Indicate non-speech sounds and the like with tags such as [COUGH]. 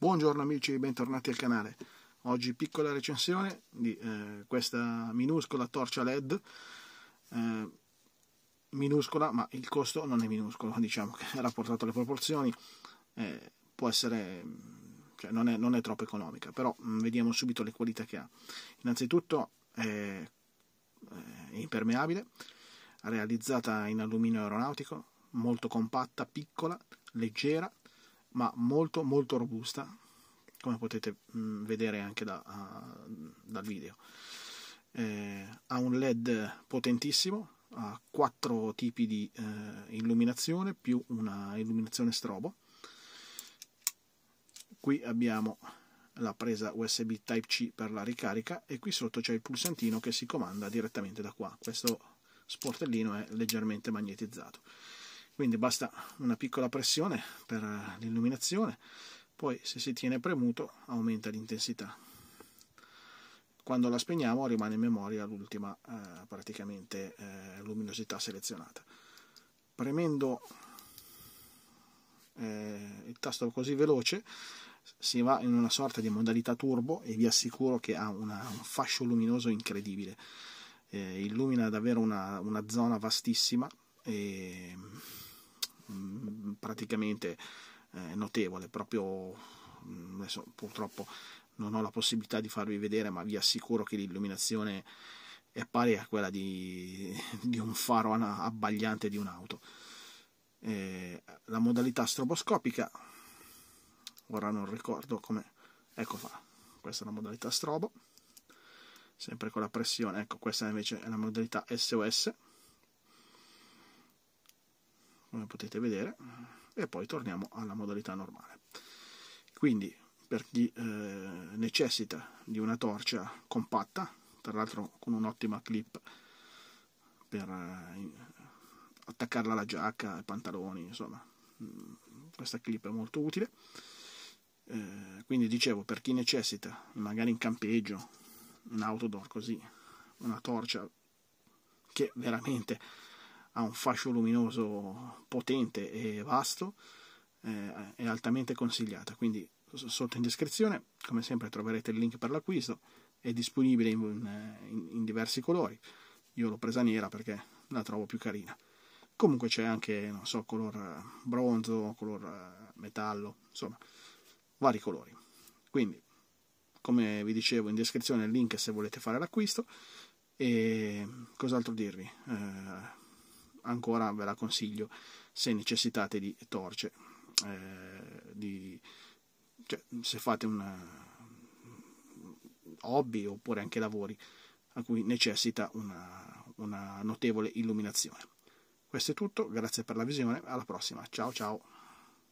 Buongiorno amici, bentornati al canale. Oggi piccola recensione di eh, questa minuscola torcia LED. Eh, minuscola, ma il costo non è minuscolo, diciamo che è rapportato alle proporzioni eh, può essere cioè non, è, non, è, troppo economica, però mh, mm, vediamo subito le qualità che ha. Innanzitutto è, è eh, impermeabile, realizzata in alluminio aeronautico, molto compatta, piccola, leggera ma molto molto robusta come potete mm, vedere anche da, uh, dal video eh, ha un led potentissimo ha quattro tipi di eh, illuminazione più una illuminazione strobo qui abbiamo la presa USB Type-C per la ricarica e qui sotto c'è il pulsantino che si comanda direttamente da qua questo sportellino è leggermente magnetizzato quindi basta una piccola pressione per eh, l'illuminazione poi se si tiene premuto aumenta l'intensità quando la spegniamo rimane in memoria l'ultima eh, praticamente eh, luminosità selezionata premendo eh, il tasto così veloce si va in una sorta di modalità turbo e vi assicuro che ha una, un fascio luminoso incredibile eh, illumina davvero una, una zona vastissima e Mm, praticamente eh, notevole, proprio mm, adesso purtroppo non ho la possibilità di farvi vedere, ma vi assicuro che l'illuminazione è pari a quella di, [LAUGHS] di un faro abbagliante di un'auto. Eh, la modalità stroboscopica, ora non ricordo come, ecco qua, questa è la modalità strobo, sempre con la pressione, ecco questa invece è la modalità SOS, come potete vedere eh, e poi torniamo alla modalità normale quindi per chi eh, necessita di una torcia compatta tra l'altro con un'ottima clip per eh, attaccarla alla giacca, ai pantaloni insomma mm, questa clip è molto utile eh, quindi dicevo per chi necessita magari in campeggio un outdoor così una torcia che veramente ha un fascio luminoso potente e vasto, eh, è altamente consigliata. Quindi sotto in descrizione, come sempre, troverete il link per l'acquisto, è disponibile in, in, in diversi colori. Io l'ho presa nera perché la trovo più carina. Comunque c'è anche, non so, color eh, bronzo, color eh, metallo, insomma, vari colori. Quindi, come vi dicevo, in descrizione il link se volete fare l'acquisto. E cos'altro dirvi? Eh, ancora ve la consiglio se necessitate di torce, eh, di, cioè, se fate un eh, hobby oppure anche lavori a cui necessita una, una notevole illuminazione. Questo è tutto, grazie per la visione, alla prossima, ciao ciao!